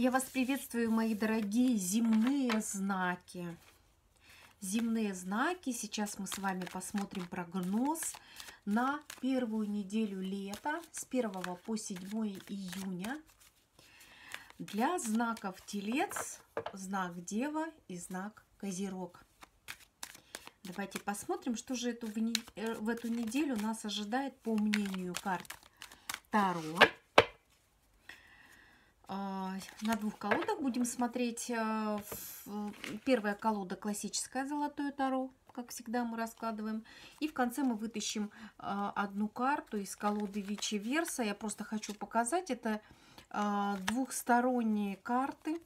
Я вас приветствую, мои дорогие земные знаки. Земные знаки. Сейчас мы с вами посмотрим прогноз на первую неделю лета с 1 по 7 июня для знаков Телец, знак Дева и знак Козерог. Давайте посмотрим, что же эту, э, в эту неделю нас ожидает по мнению карт Таро. Э, на двух колодах будем смотреть. Э, первая колода классическая золотое таро, как всегда мы раскладываем. И в конце мы вытащим э, одну карту из колоды Вичи Верса. Я просто хочу показать. Это двухсторонние карты.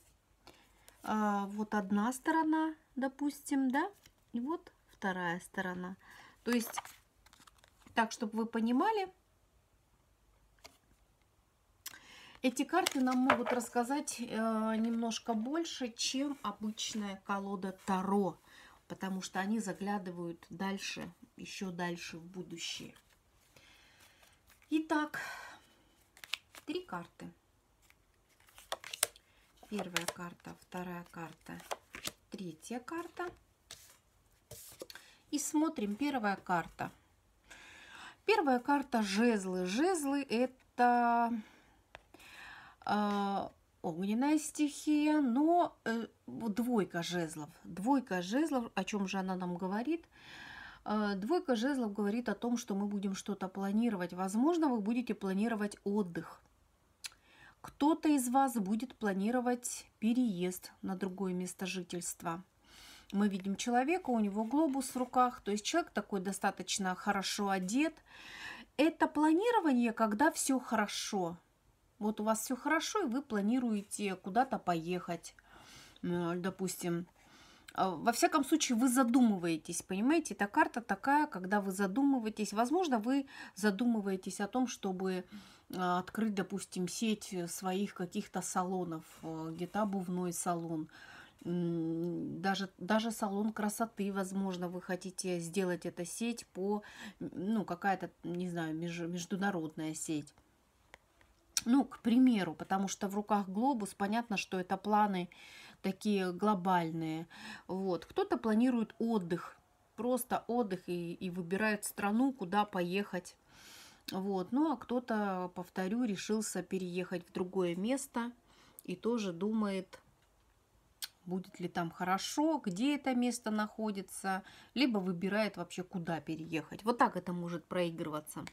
Вот одна сторона, допустим, да, и вот вторая сторона. То есть, так, чтобы вы понимали, Эти карты нам могут рассказать э, немножко больше, чем обычная колода Таро, потому что они заглядывают дальше, еще дальше в будущее. Итак, три карты. Первая карта, вторая карта, третья карта. И смотрим первая карта. Первая карта жезлы. Жезлы это а, огненная стихия, но э, двойка жезлов. Двойка жезлов, о чем же она нам говорит? А, двойка жезлов говорит о том, что мы будем что-то планировать. Возможно, вы будете планировать отдых. Кто-то из вас будет планировать переезд на другое место жительства. Мы видим человека, у него глобус в руках, то есть человек такой достаточно хорошо одет. Это планирование, когда все хорошо, вот у вас все хорошо, и вы планируете куда-то поехать, допустим. А, во всяком случае, вы задумываетесь, понимаете? Эта карта такая, когда вы задумываетесь. Возможно, вы задумываетесь о том, чтобы а, открыть, допустим, сеть своих каких-то салонов, э, где-то обувной салон, даже, даже салон красоты, возможно, вы хотите сделать эта сеть по, ну, какая-то, не знаю, меж, международная сеть. Ну, к примеру, потому что в руках глобус понятно, что это планы такие глобальные. Вот. Кто-то планирует отдых, просто отдых и, и выбирает страну, куда поехать. Вот. Ну, а кто-то, повторю, решился переехать в другое место и тоже думает, будет ли там хорошо, где это место находится, либо выбирает вообще, куда переехать. Вот так это может проигрываться.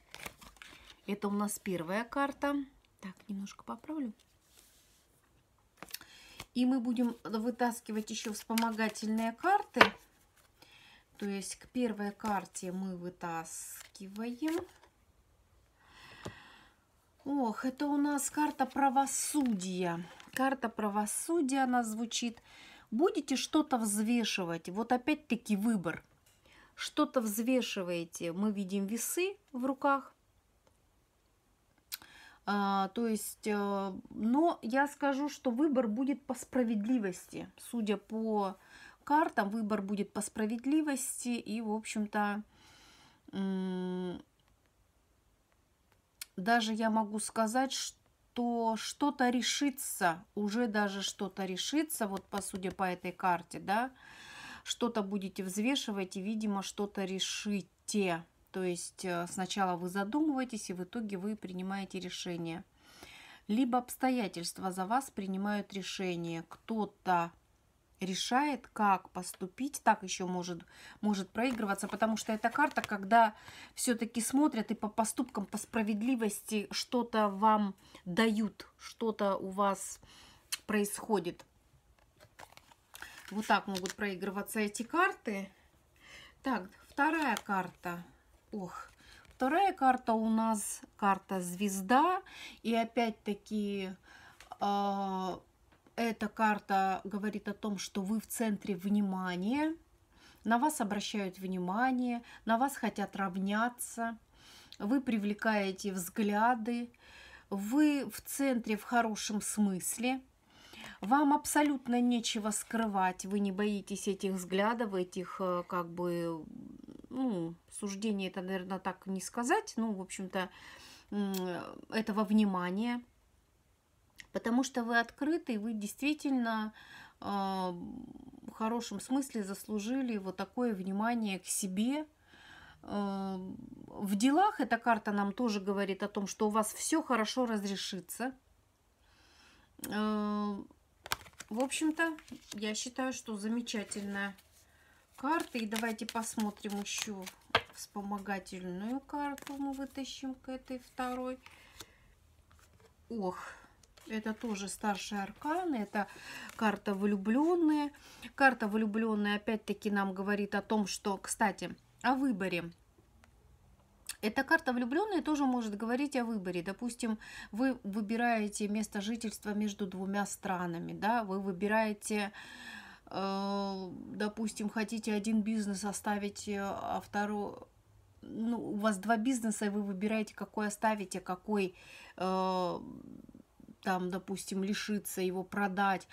Это у нас первая карта. Так, немножко поправлю. И мы будем вытаскивать еще вспомогательные карты. То есть к первой карте мы вытаскиваем. Ох, это у нас карта правосудия. Карта правосудия, она звучит. Будете что-то взвешивать. Вот опять-таки выбор. Что-то взвешиваете. Мы видим весы в руках. А, то есть, э, но я скажу, что выбор будет по справедливости. Судя по картам, выбор будет по справедливости. И, в общем-то, даже я могу сказать, что что-то решится, уже даже что-то решится, вот по судя по этой карте, да, что-то будете взвешивать и, видимо, что-то решите. То есть э, сначала вы задумываетесь, и в итоге вы принимаете решение. Либо обстоятельства за вас принимают решение. Кто-то решает, как поступить, так еще может, может проигрываться, потому что эта карта, когда все-таки смотрят и по поступкам, по справедливости что-то вам дают, что-то у вас происходит. Вот так могут проигрываться эти карты. Так, вторая карта – Ох, вторая карта у нас карта звезда. И опять-таки э, эта карта говорит о том, что вы в центре внимания. На вас обращают внимание, на вас хотят равняться. Вы привлекаете взгляды. Вы в центре в хорошем смысле. Вам абсолютно нечего скрывать, вы не боитесь этих взглядов, этих э, как бы ну, суждение это, наверное, так не сказать, ну, в общем-то, этого внимания, потому что вы открыты, вы действительно а, в хорошем смысле заслужили вот такое внимание к себе. А, в делах эта карта нам тоже говорит о том, что у вас все хорошо разрешится. А, в общем-то, я считаю, что замечательная карты. И давайте посмотрим еще вспомогательную карту мы вытащим к этой второй. Ох, это тоже старшие арканы, это карта влюбленные. Карта влюбленные опять-таки нам говорит о том, что, кстати, о выборе. Эта карта влюбленные тоже может говорить о выборе. Допустим, вы выбираете место жительства между двумя странами, да, вы выбираете э, Э, допустим, хотите один бизнес оставить, э, а второй... Ну, у вас два бизнеса, и вы выбираете, какой оставите, а какой э, там, допустим, лишиться его, продать.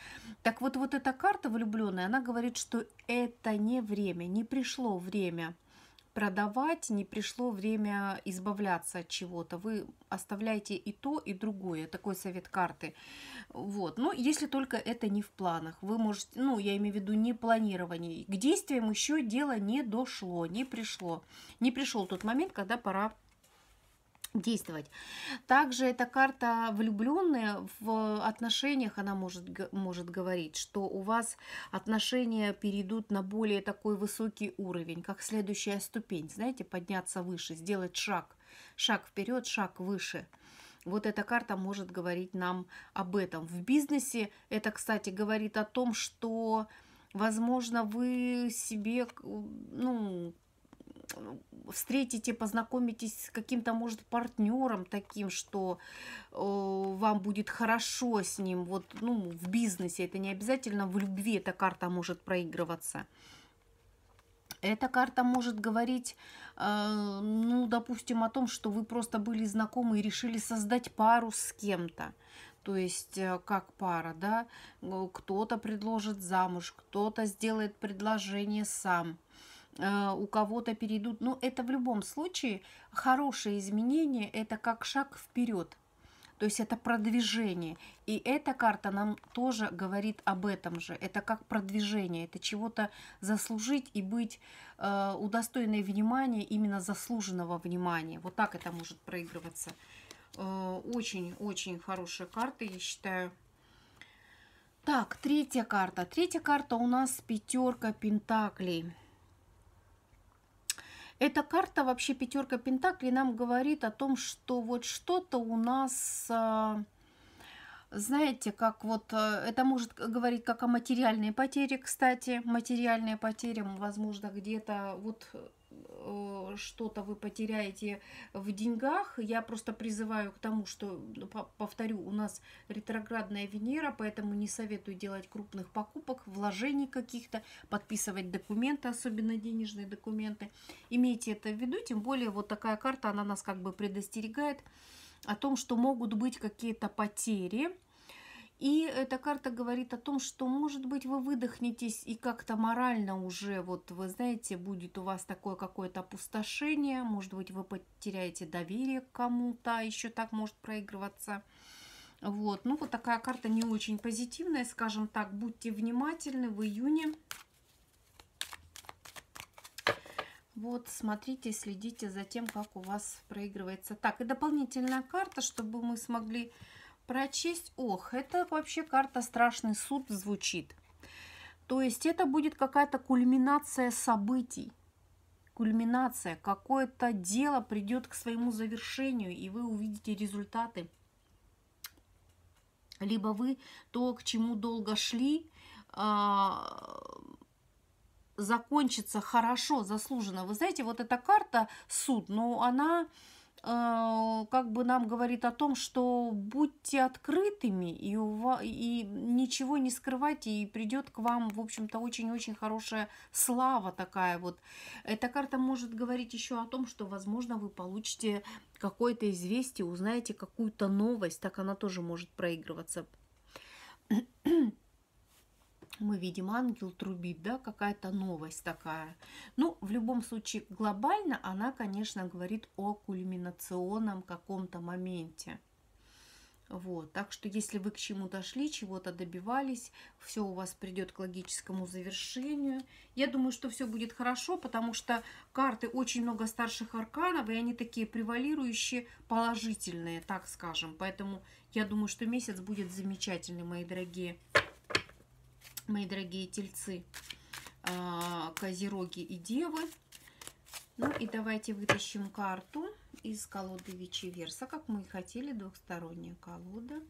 Так вот, вот эта карта влюбленная, она говорит, что это не время, не пришло время – продавать, не пришло время избавляться от чего-то. Вы оставляете и то, и другое. Такой совет карты. Вот. Но если только это не в планах. Вы можете, ну, я имею в виду не планирование. К действиям еще дело не дошло, не пришло. Не пришел тот момент, когда пора действовать. Также эта карта влюбленная в отношениях, она может, может говорить, что у вас отношения перейдут на более такой высокий уровень, как следующая ступень, знаете, подняться выше, сделать шаг, шаг вперед, шаг выше. Вот эта карта может говорить нам об этом. В бизнесе это, кстати, говорит о том, что, возможно, вы себе ну, Э, встретите, познакомитесь с каким-то, может, партнером таким, что э, вам будет хорошо с ним, вот, ну, в бизнесе, это не обязательно в любви эта карта может проигрываться. Эта карта может говорить, э, ну, допустим, о том, что вы просто были знакомы и решили создать пару с кем-то. То есть, э, как пара, да, э, кто-то предложит замуж, кто-то сделает предложение сам – Э, у кого-то перейдут. Но ну, это в любом случае хорошее изменение, это как шаг вперед. То есть это продвижение. И эта карта нам тоже говорит об этом же. Это как продвижение. Это чего-то заслужить и быть э, удостоенной внимания, именно заслуженного внимания. Вот так это может проигрываться. Очень-очень э, хорошие карты, я считаю. Так, третья карта. Третья карта у нас пятерка пентаклей. Эта карта вообще пятерка пентаклей нам говорит о том, что вот что-то у нас, а, знаете, как вот а, это может говорить как о материальной потере, кстати, материальные потери, возможно, где-то вот Э, что-то вы потеряете в деньгах. Я просто призываю к тому, что, ну, повторю, у нас ретроградная Венера, поэтому не советую делать крупных покупок, вложений каких-то, подписывать документы, особенно денежные документы. Имейте это в виду, тем более вот такая карта, она нас как бы предостерегает о том, что могут быть какие-то потери, и эта карта говорит о том, что, может быть, вы выдохнетесь и как-то морально уже, вот вы знаете, будет у вас такое какое-то опустошение, может быть, вы потеряете доверие к кому-то, еще так может проигрываться. Вот, ну вот такая карта не очень позитивная, скажем так, будьте внимательны в июне. Вот, смотрите, следите за тем, как у вас проигрывается. Так, и дополнительная карта, чтобы мы смогли Прочесть, ох, это вообще карта «Страшный суд» звучит. То есть это будет какая-то кульминация событий, кульминация, какое-то дело придет к своему завершению, и вы увидите результаты. Либо вы то, к чему долго шли, а, закончится хорошо, заслуженно. Вы знаете, вот эта карта суд, но она а, как бы нам говорит о том, что будьте открытыми и, у вас, и ничего не скрывайте, и придет к вам, в общем-то, очень-очень хорошая слава такая вот. Эта карта может говорить еще о том, что, возможно, вы получите какое-то известие, узнаете какую-то новость, так она тоже может проигрываться мы видим, ангел трубит, да, какая-то новость такая. Ну, в любом случае, глобально она, конечно, говорит о кульминационном каком-то моменте. Вот, так что если вы к чему-то шли, чего-то добивались, все у вас придет к логическому завершению. Я думаю, что все будет хорошо, потому что карты очень много старших арканов, и они такие превалирующие, положительные, так скажем. Поэтому я думаю, что месяц будет замечательный, мои дорогие мои дорогие тельцы, а, козероги и девы. Ну и давайте вытащим карту из колоды Вичи Верса, как мы и хотели, двухсторонняя колода.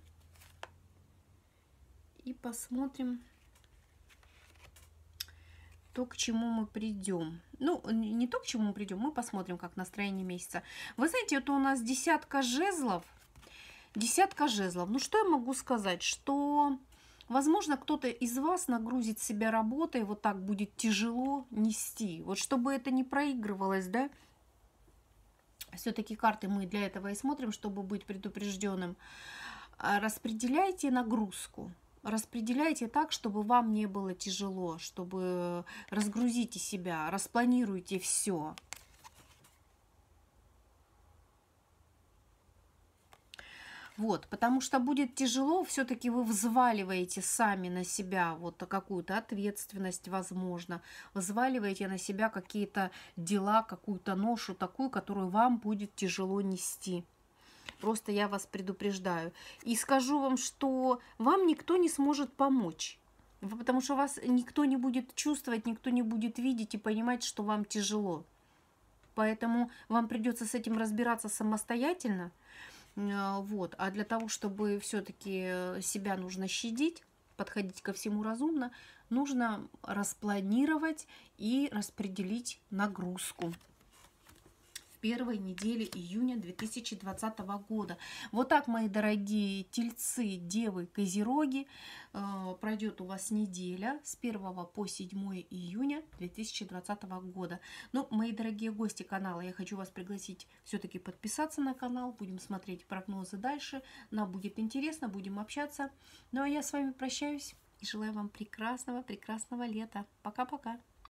И посмотрим, то, к чему мы придем. Ну, не то, к чему мы придем, мы посмотрим, как настроение месяца. Вы знаете, это у нас десятка жезлов. Десятка жезлов. Ну, что я могу сказать? Что Возможно, кто-то из вас нагрузит себя работой, вот так будет тяжело нести. Вот чтобы это не проигрывалось, да, все-таки карты мы для этого и смотрим, чтобы быть предупрежденным. А, распределяйте нагрузку. Распределяйте так, чтобы вам не было тяжело, чтобы разгрузите себя, распланируйте все. Вот, потому что будет тяжело, все-таки вы взваливаете сами на себя вот какую-то ответственность, возможно, взваливаете на себя какие-то дела, какую-то ношу такую, которую вам будет тяжело нести. Просто я вас предупреждаю. И скажу вам, что вам никто не сможет помочь потому что вас никто не будет чувствовать, никто не будет видеть и понимать, что вам тяжело. Поэтому вам придется с этим разбираться самостоятельно. А, вот. А для того, чтобы все-таки себя нужно щадить, подходить ко всему разумно, нужно распланировать и распределить нагрузку в первой неделе июня 2020 года. Вот так, мои дорогие тельцы, девы, козероги, э, пройдет у вас неделя с 1 по 7 июня 2020 года. Ну, мои дорогие гости канала, я хочу вас пригласить все-таки подписаться на канал, будем смотреть прогнозы дальше, нам будет интересно, будем общаться. Ну, а я с вами прощаюсь и желаю вам прекрасного, прекрасного лета. Пока-пока!